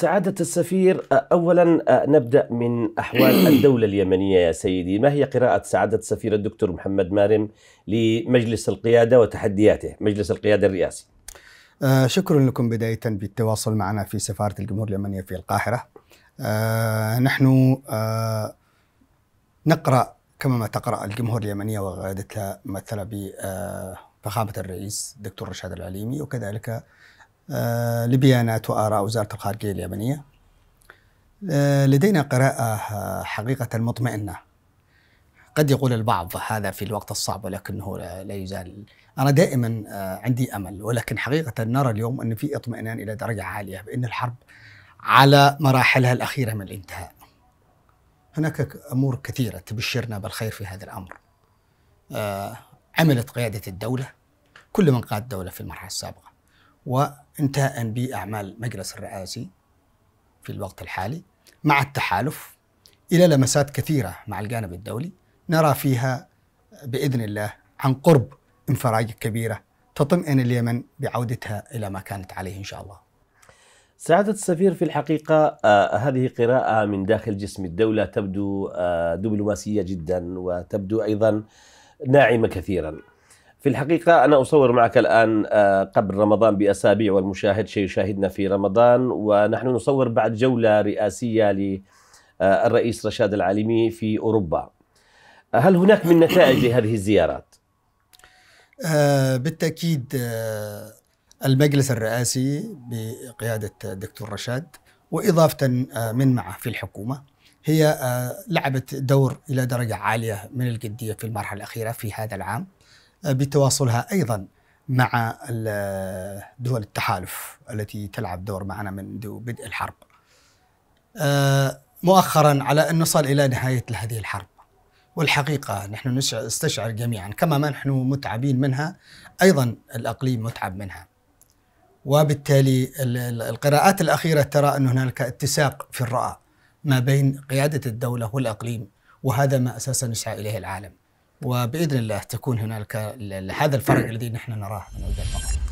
سعادة السفير أولا نبدأ من أحوال الدولة اليمنية يا سيدي ما هي قراءة سعادة السفير الدكتور محمد مارم لمجلس القيادة وتحدياته مجلس القيادة الرئاسي آه شكرا لكم بداية بالتواصل معنا في سفارة الجمهورية اليمنية في القاهرة آه نحن آه نقرأ كما ما تقرأ الجمهورية اليمنية وقيادتها ممثلة بفخامة الرئيس دكتور رشاد العليمي وكذلك آه، لبيانات وآراء وزارة الخارجية اليابانية آه، لدينا قراءة حقيقة مطمئنة قد يقول البعض هذا في الوقت الصعب ولكنه لا يزال أنا دائما آه، عندي أمل ولكن حقيقة نرى اليوم أن في اطمئنان إلى درجة عالية بأن الحرب على مراحلها الأخيرة من الانتهاء هناك أمور كثيرة تبشرنا بالخير في هذا الأمر عملت قيادة الدولة كل من قاد الدولة في المرحلة السابقة وانتهاء بأعمال مجلس الرئاسي في الوقت الحالي مع التحالف إلى لمسات كثيرة مع الجانب الدولي نرى فيها بإذن الله عن قرب انفراج كبيرة تطمئن اليمن بعودتها إلى ما كانت عليه إن شاء الله سعادة السفير في الحقيقة آه هذه قراءة من داخل جسم الدولة تبدو آه دبلوماسية جدا وتبدو أيضا ناعمة كثيرا في الحقيقة أنا أصور معك الآن آه، قبل رمضان بأسابيع والمشاهد سيشاهدنا في رمضان ونحن نصور بعد جولة رئاسية للرئيس آه، رشاد العالمي في أوروبا هل هناك من نتائج لهذه الزيارات؟ آه، بالتأكيد المجلس الرئاسي بقيادة الدكتور رشاد وإضافة من معه في الحكومة هي لعبت دور إلى درجة عالية من الجدية في المرحلة الأخيرة في هذا العام بتواصلها ايضا مع دول التحالف التي تلعب دور معنا منذ بدء الحرب. آه، مؤخرا على ان نصل الى نهايه هذه الحرب. والحقيقه نحن نستشعر جميعا كما ما نحن متعبين منها ايضا الاقليم متعب منها. وبالتالي القراءات الاخيره ترى ان هنالك اتساق في الرأى ما بين قياده الدوله والاقليم وهذا ما اساسا يسعى اليه العالم. وباذن الله تكون هنالك هذا الفرق الذي نحن نراه من وجهه نظر